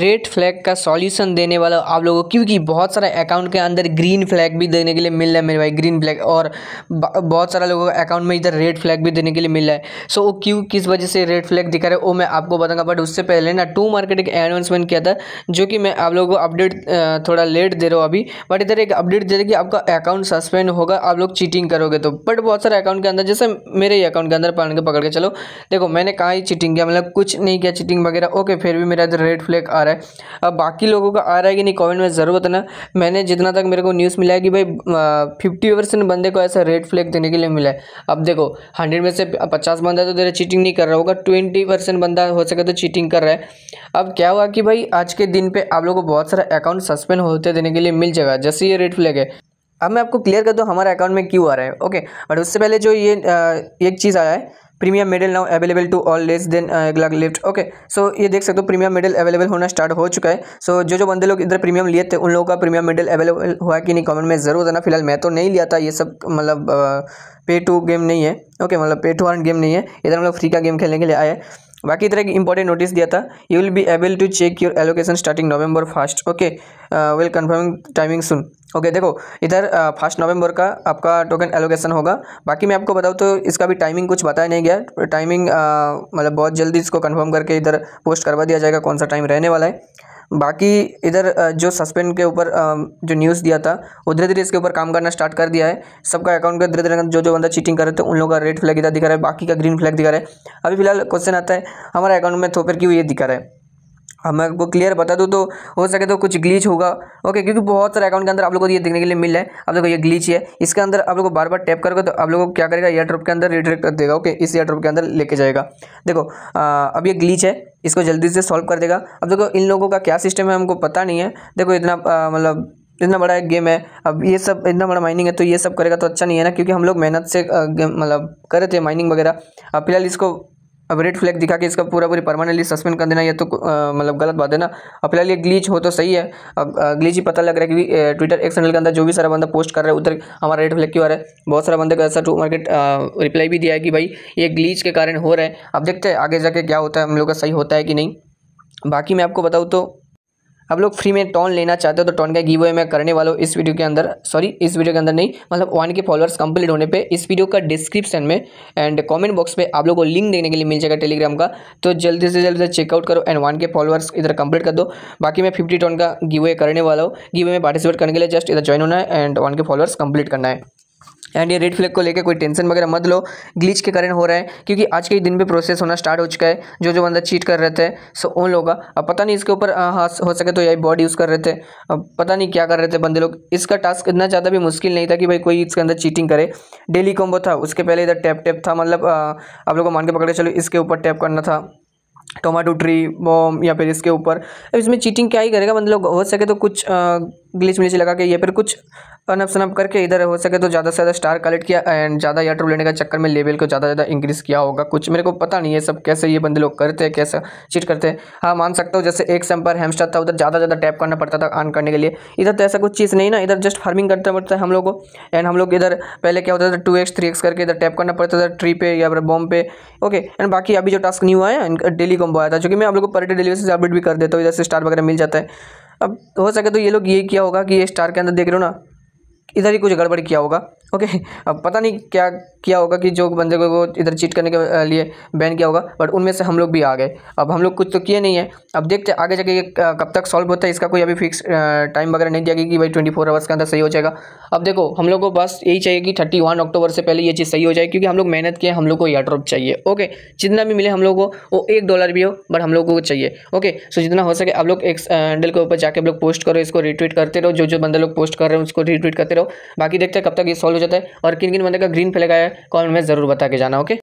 red flag का solution देने वाला आप लोगों को क्योंकि बहुत सारे अकाउंट के अंदर ग्रीन फ्लैग भी देने के लिए मिल रहा है मेरे भाई ग्रीन फ्लैग और बहुत सारा लोगों का अकाउंट में इधर रेड फ्लैग भी देने के लिए मिल रहा है सो वो क्यों किस वजह से रेड फ्लैग दिखा रहा है वो मैं आपको बताऊँगा बट उससे पहले ना टू मार्केट एक अनाउंसमेंट किया था जो कि मैं आप लोगों को अपडेट थोड़ा लेट दे रहा हूँ अभी बट इधर एक अपडेट दे रहा कि आपका अकाउंट सस्पेंड होगा आप लोग चीटिंग करोगे तो बट बहुत सारे अकाउंट के अंदर जैसे मेरे ही अकाउंट के अंदर पकड़ के पकड़ के चलो देखो मैंने कहा ही चीटिंग किया मतलब कुछ नहीं किया चीटिंग वगैरह ओके फिर भी मेरा इधर रेड फ्लैग आ रहा है रहा है अब बाकी लोगों का आ रहा है कि नहीं कमेंट में ज़रूरत है ना मैंने जितना तक मेरे को न्यूज़ मिला है कि भाई फिफ्टी परसेंट बंदे को ऐसा रेड फ्लैग देने के लिए मिला है अब देखो हंड्रेड में से पचास बंदा तो तेरा चीटिंग नहीं कर रहा होगा ट्वेंटी बंदा हो सके तो चीटिंग कर रहा है अब क्या हुआ कि भाई आज के दिन पर आप लोगों को बहुत सारा अकाउंट सस्पेंड होते देने के लिए मिल जाएगा जैसे ये रेड फ्लैग है अब मैं आपको क्लियर कर दूँ हमारे अकाउंट में क्यों आ रहा है ओके बट उससे पहले जो ये आ, एक चीज़ आया है premium medal now available to all less than अगला लिफ्ट ओके सो ये देख सकते हो प्रीमियम मेडल अवेलेबल होना स्टार्ट हो चुका है सो so, जो जो बंदे लोग इधर प्रीमियम लिए थे उन लोगों का प्रीमियम मेडल अवेलेबल हुआ कि नहीं कमेंट में ज़रूर देना फिलहाल मैं तो नहीं लिया था ये सब मतलब पे टू गेम नहीं है ओके okay, मतलब पे टू वन गेम नहीं है इधर हम लोग फ्री का गेम खेलने के लिए आए बाकी तरह की इंपॉर्टेंट नोटिस दिया था you will be able to check your allocation starting November first okay will confirming timing soon okay देखो इधर फर्स्ट uh, नवंबर का आपका टोकन एलोकेशन होगा बाकी मैं आपको बताऊँ तो इसका भी टाइमिंग कुछ बताया नहीं गया टाइमिंग uh, मतलब बहुत जल्दी इसको कन्फर्म करके इधर पोस्ट करवा दिया जाएगा कौन सा टाइम रहने वाला है बाकी इधर जो सस्पेंड के ऊपर जो न्यूज़ दिया था वो धीरे धीरे इसके ऊपर काम करना स्टार्ट कर दिया है सबका अकाउंट का धीरे धीरे जो जो बंदा चीटिंग कर रहे थे उन लोगों का रेड फ्लैग इधर दिखा रहा है बाकी का ग्रीन फ्लैग दिखा रहा है अभी फिलहाल क्वेश्चन आता है हमारे अकाउंट में थोपर तो क्यों ये दिखा रहा है अब मैं आपको क्लियर बता दूँ तो हो सके तो कुछ ग्लीच होगा ओके क्योंकि बहुत सारे अकाउंट के अंदर आप लोगों को ये देखने के लिए मिल रहा है आप लोगों को ये ग्लीच है इसके अंदर आप लोग को बार बार टैप करोगे तो आप लोगों को क्या करेगा एयर ड्रॉप के अंदर रिडायरेक्ट कर देगा ओके इस एयर ड्रॉप के अंदर लेके जाएगा देखो आ, अब ये ग्लीच है इसको जल्दी से सॉल्व कर देगा अब देखो इन लोगों का क्या सिस्टम है हमको पता नहीं है देखो इतना मतलब इतना बड़ा एक गेम है अब ये सब इतना बड़ा माइनिंग है तो ये सब करेगा तो अच्छा नहीं है ना क्योंकि हम लोग मेहनत से मतलब करे थे माइनिंग वगैरह अब फिलहाल इसको अब रेड फ्लैग दिखा के इसका पूरा पूरी परमानेंटली सस्पेंड कर देना या तो मतलब गलत बात है ना अब फिलहाल ये ग्लीच हो तो सही है अब ग्लीच ही पता लग रहा है कि ट्विटर एक्स चैनल के अंदर जो भी सारा बंदा पोस्ट कर रहा है उधर हमारा रेड फ्लैग क्यों आ रहा है बहुत सारा बंदे को ऐसा टू मार्केट रिप्लाई भी दिया है कि भाई ये ग्लीच के कारण हो रहा है अब देखते हैं आगे जाके क्या होता है हम लोग का सही होता है कि नहीं बाकी मैं आपको बताऊँ तो आप लोग फ्री में टॉन लेना चाहते हो तो टॉन का गिव अवे मैं करने वाला हूँ इस वीडियो के अंदर सॉरी इस वीडियो के अंदर नहीं मतलब वन के फॉलोअर्स कंप्लीट होने पे इस वीडियो का डिस्क्रिप्शन में एंड कमेंट बॉक्स पे आप लोगों को लिंक देने के लिए मिल जाएगा टेलीग्राम का तो जल्दी से जल्दी से चेकआउट करो एंड वन के फॉलोअर्स इधर कंप्लीट कर दो बाकी मैं फिफ्टी टॉन का गिव अवे करने वाला हूँ गिव अवे में पार्टिसिपेट करने के लिए जस्ट इधर ज्वाइन होना है and one K followers complete करना है एंड ये रेड फ्लैग को लेकर कोई टेंशन वगैरह मत लो ग्लिच के कारण हो रहा है क्योंकि आज के दिन भी प्रोसेस होना स्टार्ट हो चुका है जो जो बंदा चीट कर रहे थे सो उन लोगों का पता नहीं इसके ऊपर हाँ, हो सके तो यही बॉड यूज़ कर रहे थे अब पता नहीं क्या कर रहे थे बंदे लोग इसका टास्क इतना ज़्यादा भी मुश्किल नहीं था कि भाई कोई इसके अंदर चीटिंग करे डेली कॉम्बो था उसके पहले इधर टैप टैप था मतलब आप लोग को मान के पकड़े चलो इसके ऊपर टैप करना था टोमाटो ट्री बॉम या फिर इसके ऊपर इसमें चीटिंग क्या ही करेगा मतलब हो सके तो कुछ ग्लिच व्लिच लगा के या फिर कुछ अनप सनप करके इधर हो सके तो ज़्यादा से ज़्यादा स्टार कलेक्ट किया एंड ज़्यादा या ट्रू लेने का चक्कर में लेवल को ज़्यादा ज़्यादा इंक्रीज़ किया होगा कुछ मेरे को पता नहीं है सब कैसे ये बंदे लोग करते हैं कैसे चीट करते हैं हाँ मान सकता हूँ जैसे एक सैम्पर हेमस्टार था उधर ज़्यादा ज़्यादा टैप करना पड़ता था ऑन करने के लिए इधर तो ऐसा कुछ चीज़ नहीं ना इधर जस्ट फार्मिंग करते पड़ता है हम लोग को एंड हम लोग इधर पहले क्या होता था टू एक्स थ्री एक्स करके इधर टैप करना पड़ता था ट्री पे या फिर बॉम्ब पे ओके एंड बाकी अभी जो टास्क न्यू आया डेली कॉम्बो आया था चूँकि मैं आप लोग को पर डे डेली से अपडेट भी कर देता हूँ इधर से स्टार वगैरह मिल जाता है अब हो सके तो ये लोग ये किया होगा कि ये स्टार के अंदर देख रहे हो ना इधर ही कुछ गड़बड़ किया होगा ओके अब पता नहीं क्या किया होगा कि जो बंदे को इधर चीट करने के लिए बैन किया होगा बट उनमें से हम लोग भी आ गए अब हम लोग कुछ तो किए नहीं है अब देखते आगे जाके कब तक सॉल्व होता है इसका कोई अभी फिक्स टाइम वगैरह नहीं दिया गया कि भाई ट्वेंटी फोर आवर्स के अंदर सही हो जाएगा अब देखो हम लोग को बस यही चाहिए कि थर्टी वन अक्टूबर से पहले ये चीज़ सही हो जाए क्योंकि हम लोग मेहनत किए हम लोग को ड्रॉप चाहिए ओके जितना भी मिले हम लोग को वो एक डॉलर भी हो बट हम लोग को चाहिए ओके सो जितना हो सके आप लोग एक हैंडल के ऊपर जाके आप लोग पोस्ट करो इसको रिट्वीट करते रहो जो जो बंदे लोग पोस्ट कर रहे हैं उसको रिट्वीट करते रहो बाकी देखते हैं कब तक ये सॉल्व हो जाता है और किन किन बंदे का ग्रीन फ्लैग आया है कॉमेंट में ज़रूर बता के जाना ओके